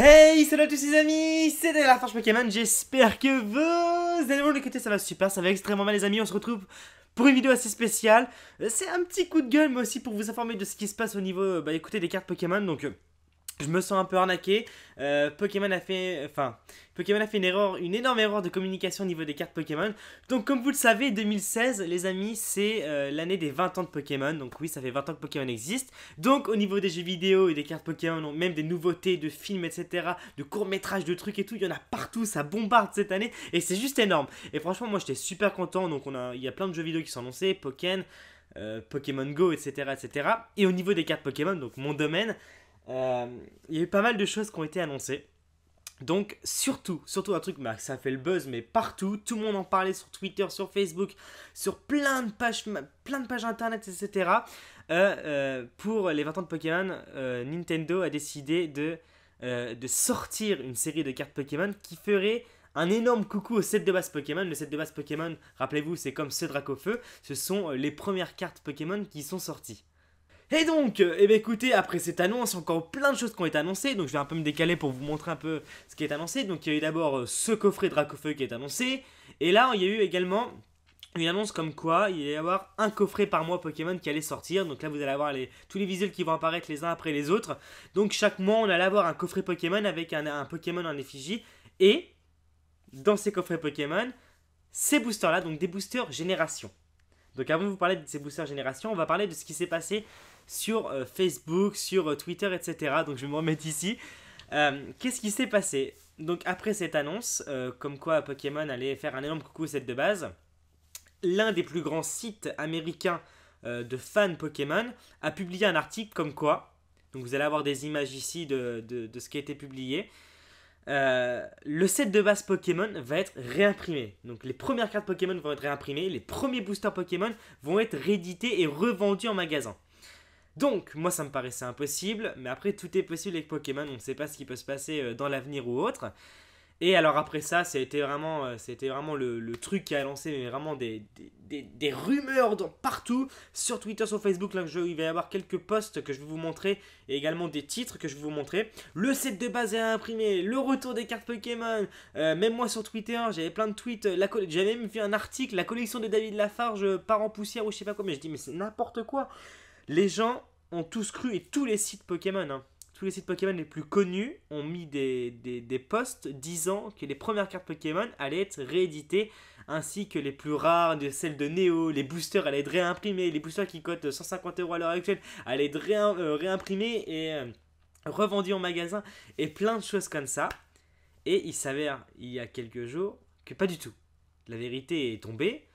Hey, salut à tous les amis, c'est la Forge Pokémon, j'espère que vous allez bien écoutez ça va super, ça va extrêmement mal les amis, on se retrouve pour une vidéo assez spéciale, euh, c'est un petit coup de gueule mais aussi pour vous informer de ce qui se passe au niveau, euh, bah écoutez, des cartes Pokémon, donc... Euh, je me sens un peu arnaqué. Euh, Pokémon a fait, enfin, Pokémon a fait une erreur, une énorme erreur de communication au niveau des cartes Pokémon. Donc, comme vous le savez, 2016, les amis, c'est euh, l'année des 20 ans de Pokémon. Donc oui, ça fait 20 ans que Pokémon existe. Donc, au niveau des jeux vidéo et des cartes Pokémon, même des nouveautés de films, etc., de courts métrages, de trucs et tout, il y en a partout. Ça bombarde cette année et c'est juste énorme. Et franchement, moi, j'étais super content. Donc, on a, il y a plein de jeux vidéo qui sont annoncés, Pokémon. Euh, Pokémon Go, etc., etc. Et au niveau des cartes Pokémon, donc mon domaine, euh, il y a eu pas mal de choses qui ont été annoncées. Donc surtout, surtout un truc, bah, ça fait le buzz, mais partout, tout le monde en parlait sur Twitter, sur Facebook, sur plein de pages, plein de pages internet, etc. Euh, euh, pour les 20 ans de Pokémon, Nintendo a décidé de, de sortir une série de cartes Pokémon qui ferait un énorme coucou au set de base Pokémon. Le set de base Pokémon, rappelez-vous, c'est comme ce Dracofeu. Ce sont les premières cartes Pokémon qui sont sorties. Et donc, et euh, eh bien, écoutez, après cette annonce, encore plein de choses qui ont été annoncées, donc je vais un peu me décaler pour vous montrer un peu ce qui est annoncé. Donc il y a eu d'abord euh, ce coffret Dracofeu qui est annoncé, et là il y a eu également une annonce comme quoi il y avoir un coffret par mois Pokémon qui allait sortir. Donc là, vous allez avoir tous les visuels qui vont apparaître les uns après les autres. Donc chaque mois, on allait avoir un coffret Pokémon avec un, un Pokémon en effigie. Et dans ces coffrets Pokémon, ces boosters-là, donc des boosters génération. Donc avant de vous parler de ces boosters génération, on va parler de ce qui s'est passé sur euh, Facebook, sur euh, Twitter, etc. Donc je vais me remettre ici. Euh, qu'est-ce qui s'est passé Donc après cette annonce, comme quoi Pokémon allait faire un énorme coucou cette de base, l'un des plus grands sites américains de fans Pokémon a publié un article comme quoi, donc vous allez avoir des images ici de, ce qui a été publié, le set de base Pokémon va être réimprimé. Donc les premières cartes Pokémon vont être réimprimées, les premiers boosters Pokémon vont être réédités et revendus en magasin. Donc, moi, ça me paraissait impossible, mais après, tout est possible avec Pokémon, on ne sait pas ce qui peut se passer euh, dans l'avenir ou autre. Et alors après ça, été vraiment, c'était euh, vraiment le, truc qui a lancé vraiment des, rumeurs dans, partout, sur Twitter, sur Facebook, là, je, il va y avoir quelques posts que je vais vous montrer, et également des titres que je vais vous montrer. Le set de base est à imprimer, le retour des cartes Pokémon, euh, même moi sur Twitter, j'avais plein de tweets, j'avais même vu un article, la collection de David Lafarge part en poussière ou je sais pas quoi, mais je dis mais c'est n'importe quoi les gens ont tous cru, et tous les sites Pokémon, hein, tous les sites Pokémon les plus connus ont mis des, des, posts disant que les premières cartes Pokémon allaient être rééditées, ainsi que les plus rares, celles de Neo, les boosters allaient être réimprimés, les boosters qui cotent 150 euros à l'heure actuelle allaient être euh, réimprimés et euh, revendus en magasin, et plein de choses comme ça. Et il s'avère, il y a quelques jours, que pas du tout. La vérité est tombée,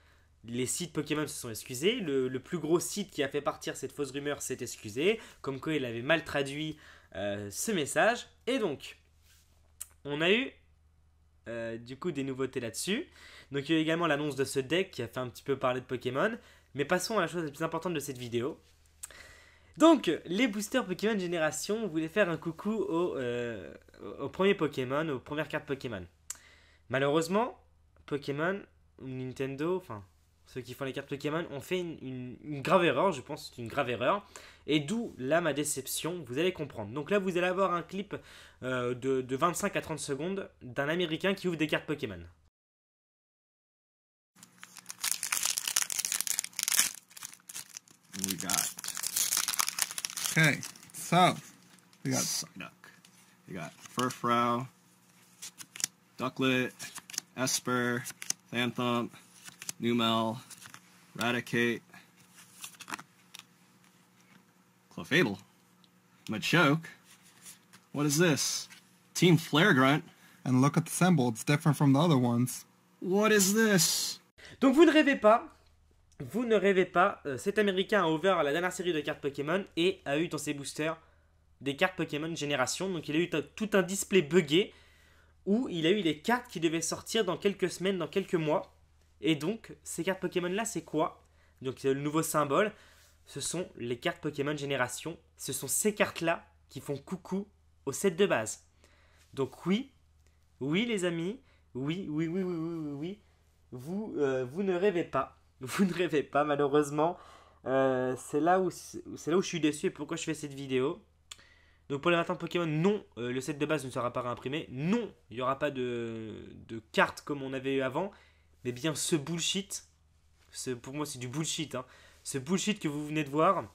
les sites Pokémon se sont excusés, le, plus gros site qui a fait partir cette fausse rumeur s'est excusé, comme quoi il avait mal traduit euh, ce message. Et donc, on a eu euh, du coup des nouveautés là-dessus. Donc il y a eu également l'annonce de ce deck qui a fait un petit peu parler de Pokémon. Mais passons à la chose la plus importante de cette vidéo. Donc, les boosters Pokémon Génération voulaient faire un coucou au, premiers euh, au premier Pokémon, aux premières cartes Pokémon. Malheureusement, Pokémon, Nintendo, enfin, ceux qui font les cartes Pokémon, ont fait une, grave erreur, je pense c'est une grave erreur. Et d'où là ma déception, vous allez comprendre. Donc là vous allez avoir un clip euh, de, 25 à 30 secondes d'un Américain qui ouvre des cartes Pokémon. We got. Okay, so we got Psyduck. We got Furfrow, Ducklet, Esper, Thanthump, Numel, Radicate, What is this? Team Grunt. And look at the symbol, it's different from the other ones. What is this? Donc vous ne rêvez pas, vous ne rêvez pas, euh, cet américain a ouvert la dernière série de cartes Pokémon et a eu dans ses boosters des cartes Pokémon Génération. Donc il a eu tout un display buggé où il a eu les cartes qui devaient sortir dans quelques semaines, dans quelques mois. Et donc, ces cartes Pokémon-là, c'est quoi Donc, le nouveau symbole, ce sont les cartes Pokémon Génération. Ce sont ces cartes-là qui font coucou au set de base. Donc oui, oui les amis, oui, oui, oui, oui, oui, oui, Vous, euh, vous ne rêvez pas. Vous ne rêvez pas, malheureusement. Euh, c'est là, où, là où je suis déçu et pourquoi je fais cette vidéo. Donc pour les matins Pokémon, non, euh, le set de base ne sera pas réimprimé. Non, il n'y aura pas de, de cartes comme on avait eu avant mais bien ce bullshit, ce, pour moi c'est du bullshit, hein. ce bullshit que vous venez de voir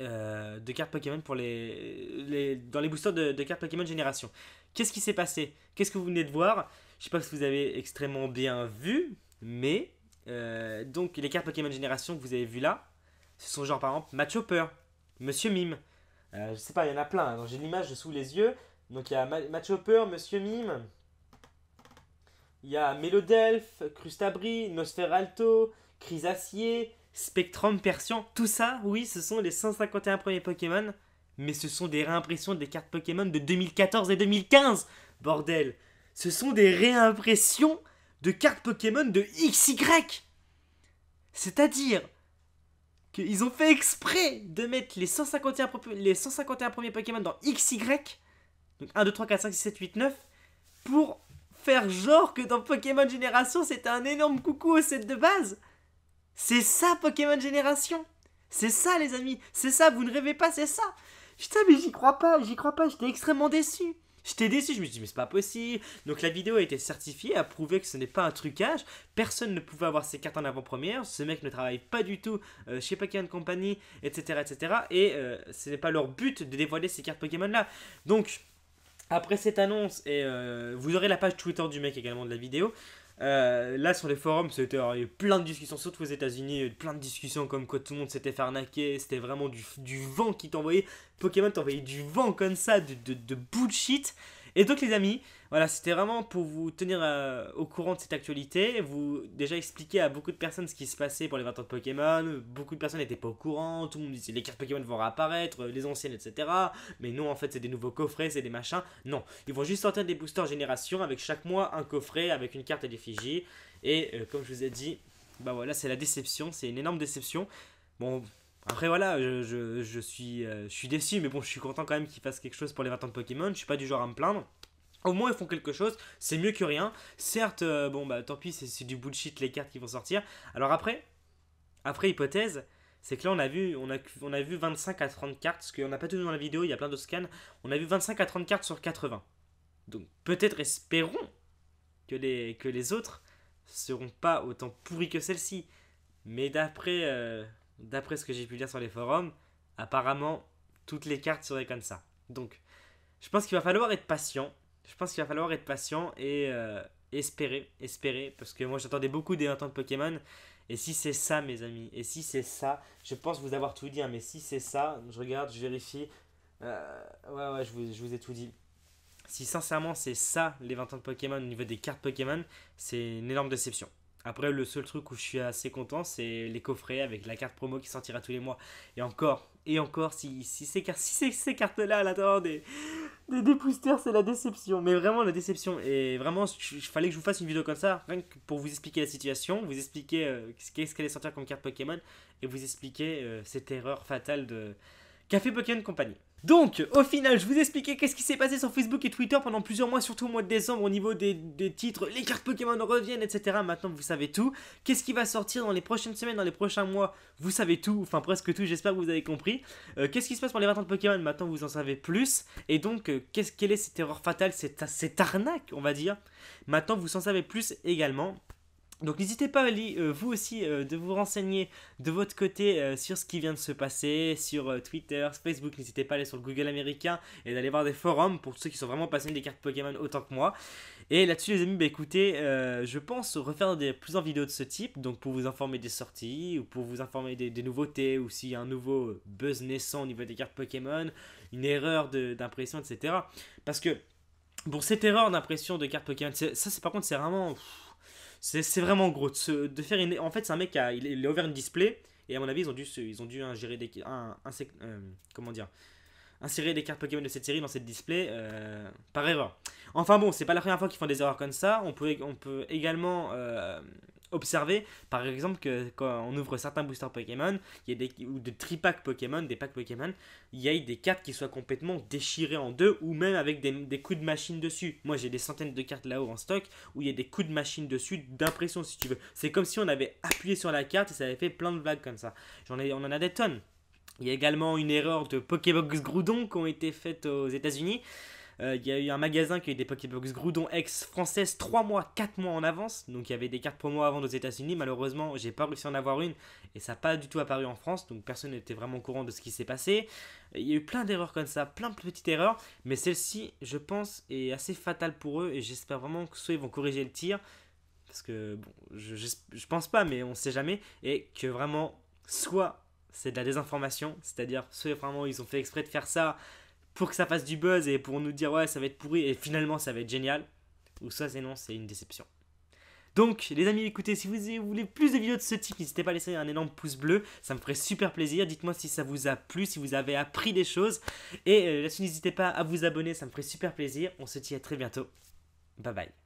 euh, de cartes Pokémon pour les, dans les boosters de, cartes Pokémon Génération. Qu'est-ce qui s'est passé Qu'est-ce que vous venez de voir Je sais pas si vous avez extrêmement bien vu, mais euh, donc les cartes Pokémon Génération que vous avez vu là, ce sont genre par exemple Machopper, Monsieur Mime. Euh, je sais pas, il y en a plein, hein. j'ai l'image sous les yeux. Donc il y a Machopper, Monsieur Mime, il y a Mélodelf, Crustabri, Nosferalto, Crisacier, Spectrum Persian. Tout ça, oui, ce sont les 151 premiers Pokémon. Mais ce sont des réimpressions des cartes Pokémon de 2014 et 2015. Bordel. Ce sont des réimpressions de cartes Pokémon de XY. C'est-à-dire qu'ils ont fait exprès de mettre les 151, les 151 premiers Pokémon dans XY, donc 1, 2, 3, 4, 5, 6, 7, 8, 9, pour faire genre que dans Pokémon Génération, c'était un énorme coucou au set de base. C'est ça Pokémon Génération. C'est ça les amis, c'est ça, vous ne rêvez pas, c'est ça. Putain mais j'y crois pas, j'y crois pas, j'étais extrêmement déçu. J'étais déçu, je me suis dit mais c'est pas possible. Donc la vidéo a été certifiée, a prouvé que ce n'est pas un trucage. Personne ne pouvait avoir ses cartes en avant-première. Ce mec ne travaille pas du tout euh, chez Pokémon Company, etc. etc. Et euh, ce n'est pas leur but de dévoiler ces cartes Pokémon là. Donc après cette annonce, et euh, vous aurez la page Twitter du mec également de la vidéo. Euh, là sur les forums, c'était il y a eu plein de discussions, surtout aux États-Unis, plein de discussions comme quoi tout le monde s'était fait c'était vraiment du, du vent qui t'envoyait. Pokémon t'envoyait du vent comme ça, de, de, de bullshit. Et donc les amis, voilà, c'était vraiment pour vous tenir euh, au courant de cette actualité, vous déjà expliquer à beaucoup de personnes ce qui se passait pour les 20 de Pokémon, beaucoup de personnes n'étaient pas au courant, tout le monde disait les cartes Pokémon vont réapparaître, les anciennes, etc. Mais non, en fait, c'est des nouveaux coffrets, c'est des machins. Non, ils vont juste sortir des boosters génération avec chaque mois un coffret avec une carte à l'effigie. Et euh, comme je vous ai dit, bah voilà, c'est la déception, c'est une énorme déception. Bon, après voilà, je, suis, euh, je suis déçu, mais bon, je suis content quand même qu'ils fassent quelque chose pour les 20 ans de Pokémon. Je suis pas du genre à me plaindre. Au moins ils font quelque chose, c'est mieux que rien. Certes, euh, bon bah tant pis, c'est du bullshit les cartes qui vont sortir. Alors après, après hypothèse, c'est que là on a vu, on a, on a vu 25 à 30 cartes, ce qu'on n'a pas tout dans la vidéo, il y a plein de scans. On a vu 25 à 30 cartes sur 80. Donc peut-être espérons que les, que les autres seront pas autant pourris que celle-ci. Mais d'après... Euh, d'après ce que j'ai pu lire sur les forums, apparemment, toutes les cartes seraient comme ça. Donc, je pense qu'il va falloir être patient. Je pense qu'il va falloir être patient et euh, espérer, espérer, parce que moi j'attendais beaucoup des 20 ans de Pokémon. Et si c'est ça, mes amis, et si c'est ça, je pense vous avoir tout dit, hein, mais si c'est ça, je regarde, je vérifie. Euh, ouais, ouais, je vous, je vous ai tout dit. Si sincèrement c'est ça les 20 ans de Pokémon au niveau des cartes Pokémon, c'est une énorme déception. Après, le seul truc où je suis assez content, c'est les coffrets avec la carte promo qui sortira tous les mois. Et encore, et encore, si, si, ces, si ces cartes-là à l'intérieur des, des, c'est la déception. Mais vraiment, la déception. Et vraiment, il fallait que je vous fasse une vidéo comme ça, pour vous expliquer la situation, vous expliquer euh, ce qu'est-ce est sortir comme carte Pokémon, et vous expliquer euh, cette erreur fatale de, Café Pokémon Company. Donc, au final, je vous expliquais qu'est-ce qui s'est passé sur Facebook et Twitter pendant plusieurs mois, surtout au mois de décembre, au niveau des, titres, les cartes Pokémon reviennent, etc. Maintenant, vous savez tout. Qu'est-ce qui va sortir dans les prochaines semaines, dans les prochains mois Vous savez tout, enfin presque tout, j'espère que vous avez compris. Euh, qu'est-ce qui se passe pour les 20 ans de Pokémon Maintenant, vous en savez plus. Et donc, euh, qu'est-ce, quelle est cette erreur fatale, cette, cette arnaque, on va dire Maintenant, vous en savez plus également. Donc n'hésitez pas, euh, vous aussi, euh, de vous renseigner de votre côté euh, sur ce qui vient de se passer, sur Twitter, Facebook, n'hésitez pas à aller sur le Google américain et d'aller voir des forums pour ceux qui sont vraiment passionnés des cartes Pokémon autant que moi. Et là-dessus les amis, bah écoutez, je pense refaire des, plusieurs vidéos de ce type, donc pour vous informer des sorties, ou pour vous informer des, nouveautés, ou s'il y a un nouveau buzz naissant au niveau des cartes Pokémon, une erreur d'impression, etc. Parce que, bon, cette erreur d'impression de cartes Pokémon, ça c'est par contre c'est vraiment... C'est vraiment gros. De, faire une, en fait, c'est un mec qui a, il, a ouvert une display. Et à mon avis, ils ont dû, ils ont dû gérer des. Un, euh, comment dire Insérer des cartes Pokémon de cette série dans cette display euh, par erreur. Enfin bon, c'est pas la première fois qu'ils font des erreurs comme ça. On peut, on peut également euh, observer par exemple que quand on ouvre certains boosters Pokémon, il y a des, ou des tripacks Pokémon, des packs Pokémon, il y a des cartes qui soient complètement déchirées en deux ou même avec des, coups de machine dessus. Moi j'ai des centaines de cartes là-haut en stock où il y a des coups de machine dessus d'impression si tu veux. C'est comme si on avait appuyé sur la carte et ça avait fait plein de vagues comme ça. J'en ai, on en a des tonnes. Il y a également une erreur de Pokébox Groudon qui ont été faites aux États-Unis. Euh, il y a eu un magasin qui a eu des Pokébox Groudon ex française 3 mois, 4 mois en avance. Donc il y avait des cartes promo avant aux États-Unis. Malheureusement, j'ai pas réussi à en avoir une et ça n'a pas du tout apparu en France. Donc personne n'était vraiment au courant de ce qui s'est passé. Il y a eu plein d'erreurs comme ça, plein de petites erreurs. Mais celle-ci, je pense, est assez fatale pour eux et j'espère vraiment que soit ils vont corriger le tir. Parce que bon, je, pense pas, mais on sait jamais. Et que vraiment, soit c'est de la désinformation, c'est-à-dire soit vraiment ils ont fait exprès de faire ça pour que ça fasse du buzz et pour nous dire ouais ça va être pourri et finalement ça va être génial. Ou soit c'est non, c'est une déception. Donc les amis écoutez, si vous voulez plus de vidéos de ce type, n'hésitez pas à laisser un énorme pouce bleu, ça me ferait super plaisir. Dites-moi si ça vous a plu, si vous avez appris des choses. Et euh, n'hésitez pas à vous abonner, ça me ferait super plaisir. On se dit à très bientôt. Bye bye.